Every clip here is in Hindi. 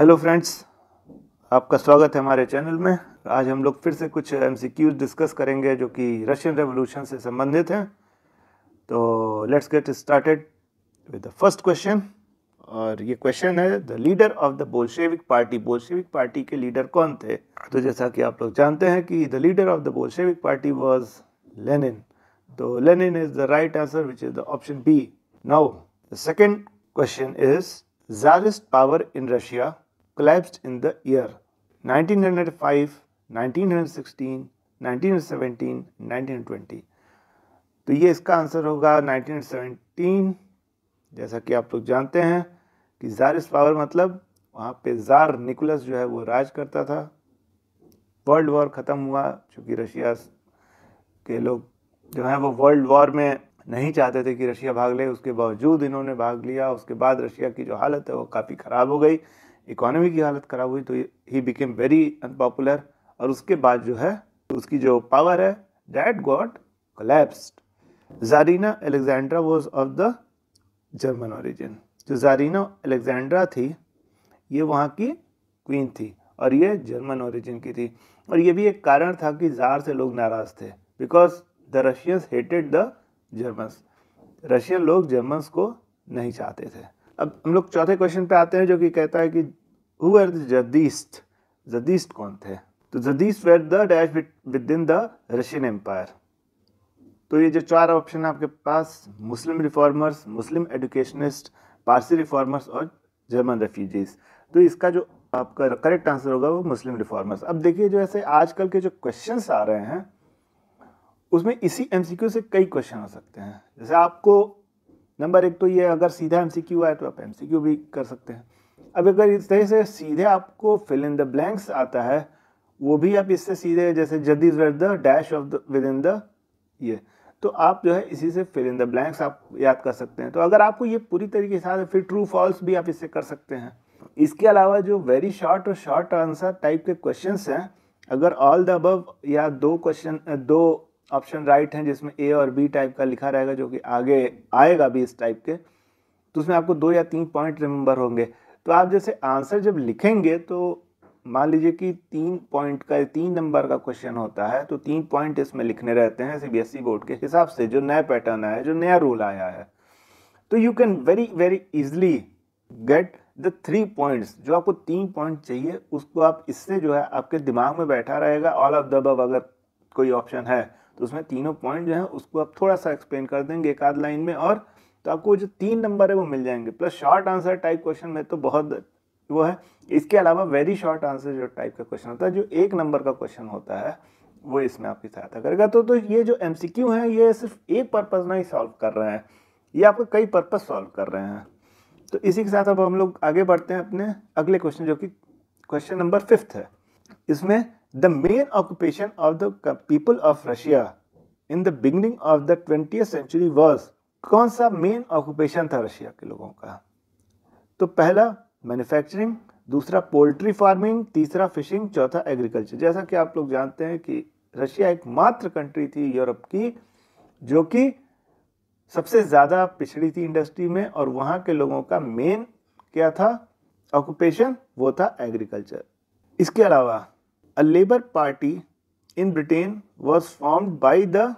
हेलो फ्रेंड्स आपका स्वागत है हमारे चैनल में आज हम लोग फिर से कुछ एम डिस्कस करेंगे जो कि रशियन रेवोल्यूशन से संबंधित हैं तो let's get started with the first question और ये क्वेश्चन है the leader of the Bolshevik party Bolshevik party के लीडर कौन थे तो जैसा कि आप लोग जानते हैं कि the leader of the Bolshevik party was Lenin तो Lenin is the right answer which is the option B now the second question is tsarist power in Russia collapsed in the year 1905, 1916, 1917, 1920 तो ये इसका आंसर होगा 1917 जैसा कि आप लोग जानते हैं कि जारिस पावर मतलब वहाँ पे जार निकोलस जो है वो राज करता था वर्ल्ड वॉर ख़त्म हुआ चूँकि रशिया के लोग जो है वो वर्ल्ड वॉर में नहीं चाहते थे कि रशिया भाग ले उसके बावजूद इन्होंने भाग लिया उसके बाद रशिया की जो हालत है वो काफ़ी ख़राब हो गई इकोनॉमी की हालत ख़राब हुई तो ही बिकेम वेरी अनपॉपुलर और उसके बाद जो है उसकी जो पावर है that got collapsed tsarina Alexandra was of the German origin जो जारीना एलेक्जेंड्रा थी ये वहाँ की क्वीन थी और ये जर्मन ओरिजिन की थी और ये भी एक कारण था कि जार से लोग नाराज़ थे because the Russians hated the Germans Russian लोग जर्मन्स को नहीं चाहते थे अब हम लोग चौथे क्वेश्चन पे आते हैं जो कि कहता है कि who are the jadidist jadidist कौन थे तो jadidist were the dash within the Russian empire तो ये जो चार ऑप्शन है आपके पास Muslim reformers Muslim educationist Parsi reformers और जर्मन रेफ्यूजीज तो इसका जो आपका करेक्ट आंसर होगा वो मुस्लिम रिफॉर्मर्स अब देखिए जो ऐसे आजकल के जो क्वेश्चन आ रहे हैं उसमें इसी एमसीक्यू से कई क्वेश्चन हो सकते हैं जैसे आपको नंबर एक तो ये अगर सीधा क्यू आए तो आप क्यू भी कर सकते हैं अब अगर इस तरह से सीधे आपको फिल इन द ब्लैंक्स आता है वो भी आप इससे सीधे जैसे jadid were the dash of the within the ये तो आप जो है इसी से फिल इन द ब्लैंक्स आप याद कर सकते हैं तो अगर आपको ये पूरी तरीके से फिर ट्रू फॉल्स भी आप इससे कर सकते हैं इसके अलावा जो वेरी शॉर्ट और शॉर्ट आंसर टाइप के क्वेश्चन हैं अगर ऑल द अबव या दो क्वेश्चन दो ऑप्शन राइट हैं जिसमें ए और बी टाइप का लिखा रहेगा जो कि आगे आएगा भी इस टाइप के तो उसमें आपको दो या तीन पॉइंट रिमेंबर होंगे तो आप जैसे आंसर जब लिखेंगे तो मान लीजिए कि तीन पॉइंट का तीन नंबर का क्वेश्चन होता है तो तीन पॉइंट इसमें लिखने रहते हैं सी बोर्ड e के हिसाब से जो नया पैटर्न आया है जो नया रूल आया है तो you can very very easily get the three points जो आपको तीन पॉइंट चाहिए उसको आप इससे जो है आपके दिमाग में बैठा रहेगा ऑल ऑफ द अगर कोई ऑप्शन है तो उसमें तीनों पॉइंट जो है उसको आप थोड़ा सा एक्सप्लेन कर देंगे एक आध लाइन में और तो आपको जो तीन नंबर है वो मिल जाएंगे plus short answer type question में तो बहुत वो है इसके अलावा वेरी शॉर्ट आंसर जो टाइप का क्वेश्चन होता है जो एक नंबर का क्वेश्चन होता है वो इसमें आपकी सहायता करेगा तो तो ये जो एम सी क्यू है ये सिर्फ एक पर्पज़ ही सॉल्व कर रहे हैं ये आपको कई पर्पज़ सॉल्व कर रहे हैं तो इसी के साथ अब हम लोग आगे बढ़ते हैं अपने अगले क्वेश्चन जो कि क्वेश्चन नंबर फिफ्थ है इसमें the main occupation of the people of Russia in the beginning of the 20th century was कौन सा मेन ऑक्युपेशन था रशिया के लोगों का तो पहला मैन्युफैक्चरिंग दूसरा पोल्ट्री फार्मिंग तीसरा फिशिंग चौथा एग्रीकल्चर जैसा कि आप लोग जानते हैं कि रशिया एक मात्र कंट्री थी यूरोप की जो कि सबसे ज़्यादा पिछड़ी थी इंडस्ट्री में और वहां के लोगों का मेन क्या था ऑक्युपेशन वो था एग्रीकल्चर इसके अलावा a labor party in Britain was formed by the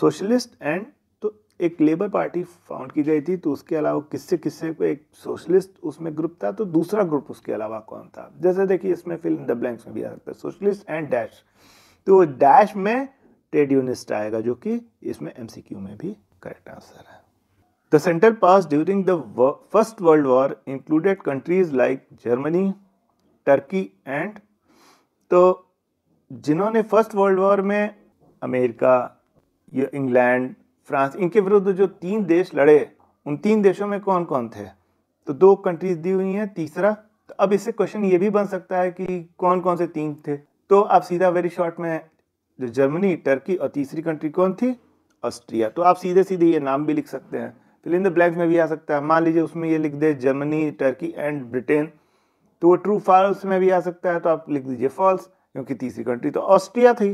socialist and तो एक लेबर पार्टी फाउंड की गई थी तो उसके अलावा किससे किससे को एक सोशलिस्ट उसमें ग्रुप था तो दूसरा ग्रुप उसके अलावा कौन था जैसे देखिए इसमें फिल इन द ब्लैंक्स में भी आ सकता है सोशलिस्ट एंड डैश तो डैश में ट्रेड यूनिस्ट आएगा जो कि इसमें एमसीक्यू में भी करेक्ट आंसर है the central powers during the first world war included countries like Germany Turkey and तो जिन्होंने फर्स्ट वर्ल्ड वॉर में अमेरिका या इंग्लैंड फ्रांस इनके विरुद्ध जो तीन देश लड़े उन तीन देशों में कौन कौन थे तो दो कंट्रीज दी हुई हैं तीसरा तो अब इससे क्वेश्चन ये भी बन सकता है कि कौन कौन से तीन थे तो आप सीधा वेरी शॉर्ट में जो जर्मनी टर्की और तीसरी कंट्री कौन थी ऑस्ट्रिया तो आप सीधे सीधे ये नाम भी लिख सकते हैं फिल ब्लैंक्स में भी आ सकता है मान लीजिए उसमें ये लिख दे जर्मनी टर्की एंड ब्रिटेन तो वो ट्रू फॉल्स में भी आ सकता है तो आप लिख दीजिए फॉल्स क्योंकि तीसरी कंट्री तो ऑस्ट्रिया थी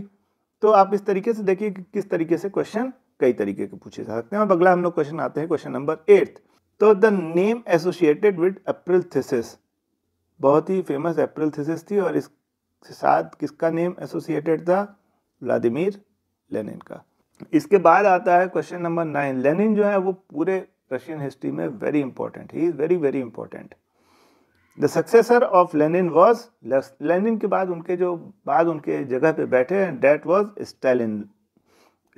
तो आप इस तरीके से देखिए कि किस तरीके से क्वेश्चन कई तरीके के पूछे जा सकते हैं और अगला हम लोग क्वेश्चन आते हैं क्वेश्चन नंबर एट तो the name associated with April theses बहुत ही फेमस अप्रिल थीसिस थी और इसके साथ किसका नेम एसोसिएटेड था व्लादिमीर लेनिन का इसके बाद आता है क्वेश्चन नंबर नाइन लेनिन जो है वो पूरे रशियन हिस्ट्री में वेरी इंपॉर्टेंट ही is very very important the successor of Lenin was Lenin के बाद उनके जो बाद उनके जगह पे बैठे हैं डेट वॉज स्टेलिन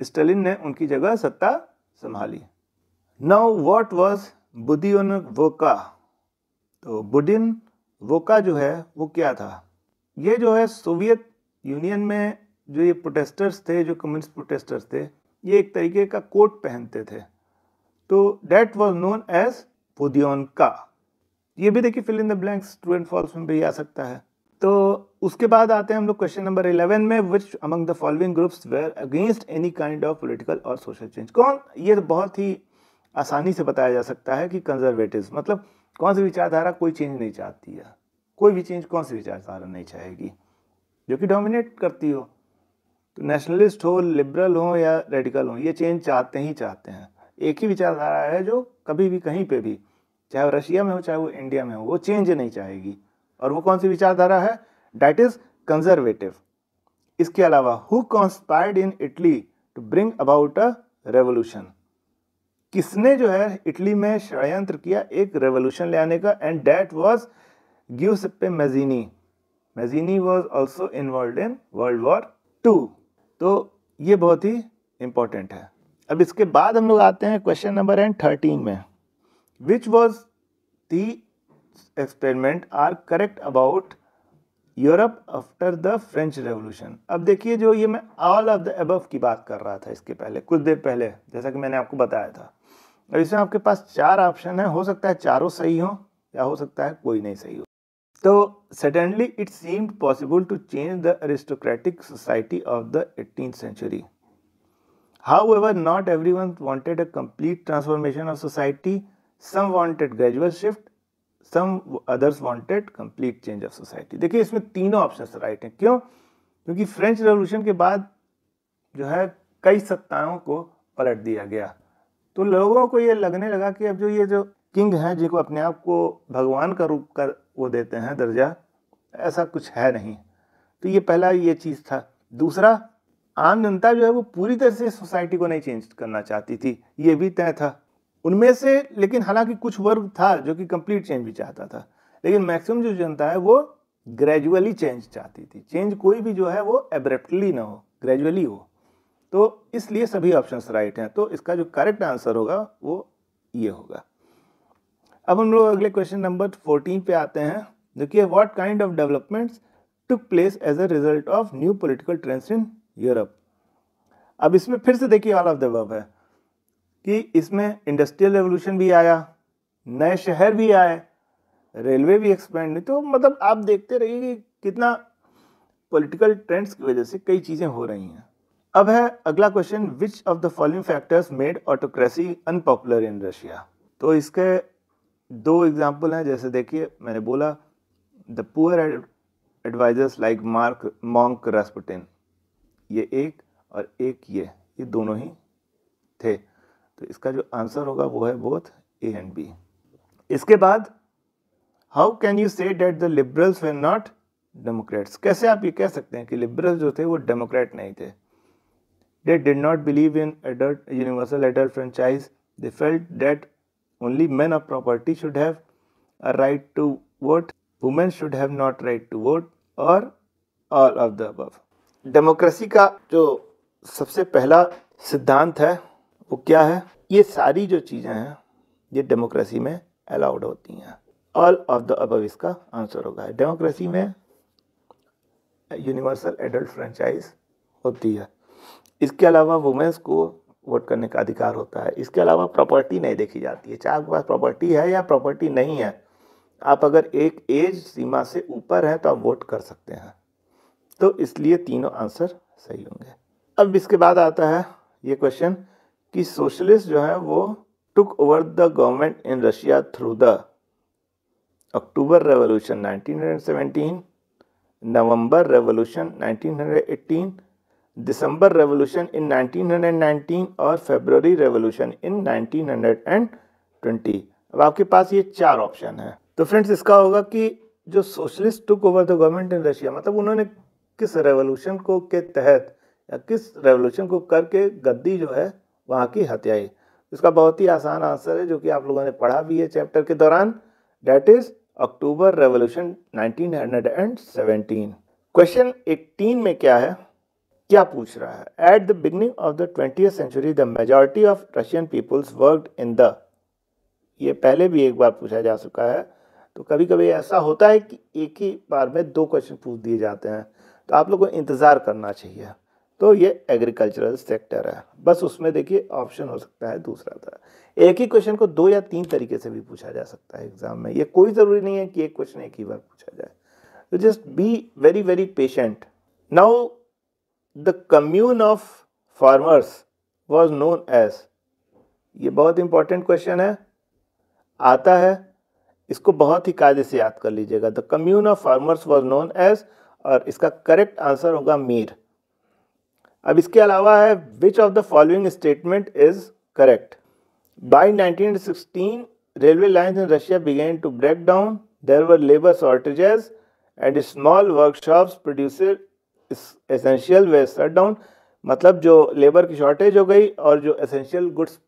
स्टेलिन ने उनकी जगह सत्ता संभाली now what was budenovka तो बुडिन वोका जो है वो क्या था ये जो है सोवियत यूनियन में जो ये प्रोटेस्टर्स थे जो कम्युनिस्ट प्रोटेस्टर्स थे ये एक तरीके का कोट पहनते थे तो that was known as budenovka ये भी देखिए fill in the blanks true and false में भी आ सकता है तो उसके बाद आते हैं हम लोग क्वेश्चन नंबर इलेवन में which among the following groups were against any kind of political और सोशल चेंज कौन ये तो बहुत ही आसानी से बताया जा सकता है कि कंजर्वेटिव मतलब कौन सी विचारधारा कोई चेंज नहीं चाहती है कोई भी चेंज कौन सी विचारधारा नहीं चाहेगी जो कि डोमिनेट करती हो तो नेशनलिस्ट हो लिबरल हो या रेडिकल हो ये चेंज चाहते ही चाहते हैं एक ही विचारधारा है जो कभी भी कहीं पे भी चाहे वो रशिया में हो चाहे वो इंडिया में हो वो चेंज नहीं चाहेगी और वो कौन सी विचारधारा है डैट इज कंजर्वेटिव इसके अलावा who conspired in Italy to bring about a revolution किसने जो है इटली में षडयंत्र किया एक रेवोल्यूशन ले आने का and that was Giuseppe Mazzini Mazzini was also involve in world war two तो ये बहुत ही इम्पोर्टेंट है अब इसके बाद हम लोग आते हैं क्वेश्चन नंबर एंड थर्टीन में which was the experiment are correct about Europe after the French revolution अब देखिए जो ये मैं ऑल ऑफ द एबव की बात कर रहा था इसके पहले कुछ देर पहले जैसा कि मैंने आपको बताया था अब इसमें आपके पास चार ऑप्शन है हो सकता है चारों सही हो या हो सकता है कोई नहीं सही हो तो suddenly it seemed possible to change the aristocratic society of the eighteen century however not every one wanted a complete transformation of society some wanted gradual shift some others wanted complete change of society देखिए इसमें तीनों ऑप्शन राइट हैं क्यों क्योंकि फ्रेंच रेवोल्यूशन के बाद जो है कई सत्ताओं को पलट दिया गया तो लोगों को ये लगने लगा कि अब जो ये जो किंग हैं जिनको अपने आप को भगवान का रूप कर वो देते हैं दर्जा ऐसा कुछ है नहीं तो ये पहला ये चीज़ था दूसरा आम जनता जो है वो पूरी तरह से सोसाइटी को नहीं चेंज करना चाहती थी ये भी तय था उनमें से लेकिन हालांकि कुछ वर्ग था जो कि कंप्लीट चेंज भी चाहता था लेकिन मैक्सिमम जो जनता है वो ग्रेजुअली चेंज चाहती थी चेंज कोई भी जो है वो एब्रप्टली ना हो ग्रेजुअली हो तो इसलिए सभी ऑप्शन राइट हैं तो इसका जो करेक्ट आंसर होगा वो ये होगा अब हम लोग अगले क्वेश्चन नंबर फोर्टीन पे आते हैं देखिए what kind of developments took place as a result of new political trends in Europe अब इसमें फिर से देखिए ऑल ऑफ द है कि इसमें इंडस्ट्रियल रेवोल्यूशन भी आया नए शहर भी आए रेलवे भी एक्सपेंड हुई तो मतलब आप देखते रहिए कि कितना पॉलिटिकल ट्रेंड्स की वजह से कई चीज़ें हो रही हैं अब है अगला question which of the following factors made autocracy unpopular in Russia तो इसके दो एग्जाम्पल हैं जैसे देखिए मैंने बोला the poor advisers like mark monk Rasputin ये एक और एक ये ये दोनों ही थे तो इसका जो आंसर होगा वो है बोथ ए एंड बी इसके बाद how can you say that the liberals were not democrats कैसे आप ये कह सकते हैं कि लिबरल्स जो थे वो डेमोक्रेट नहीं थे they did not believe in adult universal adult franchise they felt that only man of property should have a right to vote women should have not right to vote और ऑल ऑफ द अब डेमोक्रेसी का जो सबसे पहला सिद्धांत है वो क्या है ये सारी जो चीज़ें हैं ये डेमोक्रेसी में अलाउड होती हैं ऑल ऑफ द अब इसका आंसर होगा डेमोक्रेसी में यूनिवर्सल एडल्ट फ्रेंचाइज होती है इसके अलावा वुमेंस को वोट करने का अधिकार होता है इसके अलावा प्रॉपर्टी नहीं देखी जाती है चाहे आपके पास प्रॉपर्टी है या प्रॉपर्टी नहीं है आप अगर एक एज सीमा से ऊपर है तो आप वोट कर सकते हैं तो इसलिए तीनों आंसर सही होंगे अब इसके बाद आता है ये क्वेश्चन कि सोशलिस्ट जो है वो took over the government in Russia through the October revolution 1917 November revolution 1918 December revolution in 1919 और फेबररी रेवोल्यूशन इन 1920 अब आपके पास ये चार ऑप्शन है तो फ्रेंड्स इसका होगा कि जो socialist took over the government in Russia मतलब उन्होंने किस रेवोल्यूशन को के तहत या किस रेवोल्यूशन को करके गद्दी जो है वहाँ की हत्याएं इसका बहुत ही आसान आंसर है जो कि आप लोगों ने पढ़ा भी है चैप्टर के दौरान that is October revolution 1917 question 18 में क्या है क्या पूछ रहा है at the beginning of the twenty century the majority of Russian peoples work in the ये पहले भी एक बार पूछा जा चुका है तो कभी कभी ऐसा होता है कि एक ही बार में दो क्वेश्चन पूछ दिए जाते हैं तो आप लोग को इंतज़ार करना चाहिए तो ये एग्रीकल्चरल सेक्टर है बस उसमें देखिए ऑप्शन हो सकता है दूसरा था एक ही क्वेश्चन को दो या तीन तरीके से भी पूछा जा सकता है एग्जाम में ये कोई ज़रूरी नहीं है कि एक क्वेश्चन एक ही बार पूछा जाए तो just be very very patient now the commune of farmers was known as ये बहुत इंपॉर्टेंट क्वेश्चन है आता है इसको बहुत ही कायदे से याद कर लीजिएगा the commune of farmers was known as और इसका करेक्ट आंसर होगा मीर अब इसके अलावा है which of the following statement is correct by sixteen railway line in Russia began to break down there were labour shortages and small workshop produce essential were shut down मतलब जो लेबर की शॉर्टेज हो गई और जो एसेंशियल गुड्स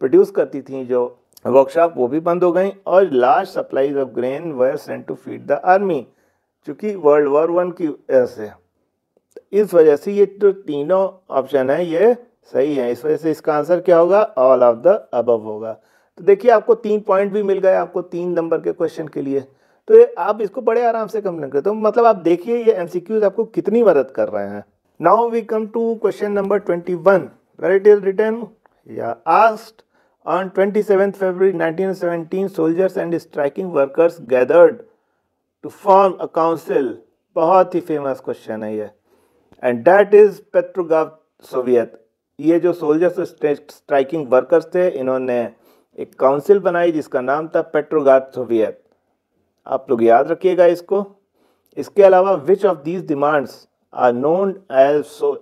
प्रोड्यूस करती थी जो वर्कशॉप वो भी बंद हो गई और large supplies of grain were sent to feed the army चूँकि वर्ल्ड वॉर वन की वजह से इस वजह से ये जो तो तीनों ऑप्शन है ये सही है इस वजह से इसका आंसर क्या होगा ऑल ऑफ द अबव होगा तो देखिए आपको तीन पॉइंट भी मिल गए आपको तीन नंबर के क्वेश्चन के लिए तो ये आप इसको बड़े आराम से कम करते हो तो मतलब आप देखिए ये एम आपको कितनी मदद कर रहे हैं now we come to question number twenty one what is written या आस्ट seven 27th nineteen seventeen soldiers and striking workers gathered to form a council बहुत ही फेमस क्वेश्चन है ये and that is Petrograd Soviet ये जो सोल्जर्स स्ट्राइकिंग वर्कर्स थे इन्होंने एक काउंसिल बनाई जिसका नाम था पेट्रोगाव सोवियत आप लोग याद रखिएगा इसको इसके अलावा which of these demands are known as so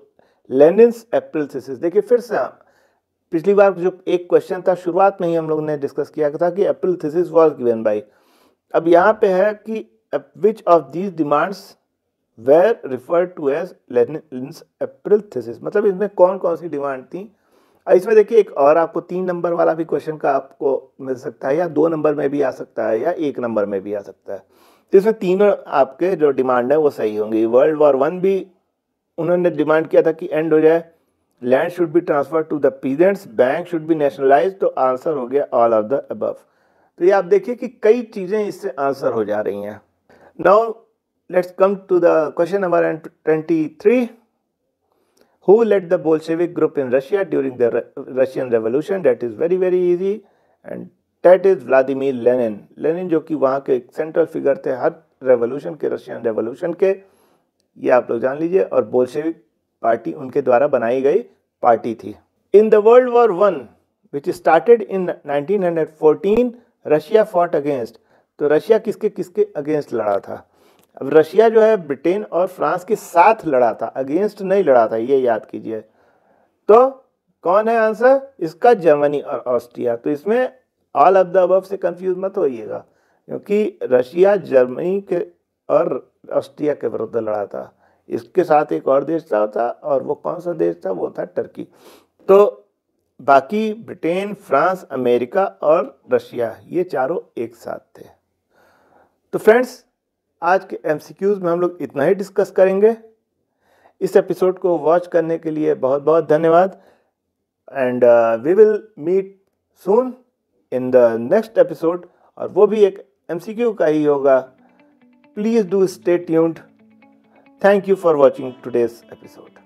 Lenin's April देखिए फिर से पिछली बार जो एक क्वेश्चन था शुरुआत में ही हम लोगों ने डिस्कस किया था कि April thesis was given by अब यहाँ पे है कि which of these demands were refer to as Lenin's April thesis मतलब इसमें कौन कौन सी डिमांड थी इसमें देखिए एक और आपको तीन नंबर वाला भी क्वेश्चन का आपको मिल सकता है या दो नंबर में भी आ सकता है या एक नंबर में भी आ सकता है तो इसमें तीनों आपके जो डिमांड है वो सही होंगी वर्ल्ड वॉर वन भी उन्होंने डिमांड किया था कि एंड हो जाए land should be transfer to the peasants bank should be nationalise तो आंसर हो गया ऑल ऑफ द अबव तो ये आप देखिए कि कई चीज़ें इससे आंसर हो जा रही हैं now let's come to the question number 23 who led the bolshevik group in russia during the Re russian revolution that is very very easy and that is vladimir lenin lenin जो कि वहाँ के सेंट्रल फिगर थे हर रेवोल्यूशन के रशियन रेवोल्यूशन के ये आप लोग जान लीजिए और बोल्शेविक पार्टी उनके द्वारा बनाई गई पार्टी थी in the world war one which started in 1914 russia fought against to russia kiske kiske against lada tha अब रशिया जो है ब्रिटेन और फ्रांस के साथ लड़ा था अगेंस्ट नहीं लड़ा था ये याद कीजिए तो कौन है आंसर इसका जर्मनी और ऑस्ट्रिया तो इसमें ऑल ऑफ द अबव से कंफ्यूज मत होइएगा क्योंकि रशिया जर्मनी के और ऑस्ट्रिया के विरुद्ध लड़ा था इसके साथ एक और देश था, था और वो कौन सा देश था वो था टर्की तो बाकी ब्रिटेन फ्रांस अमेरिका और रशिया ये चारों एक साथ थे तो फ्रेंड्स आज के एम में हम लोग इतना ही डिस्कस करेंगे इस एपिसोड को वॉच करने के लिए बहुत बहुत धन्यवाद and we will meet soon in the next episode और वो भी एक एम का ही होगा please do stay tuned thank you for watching today's episode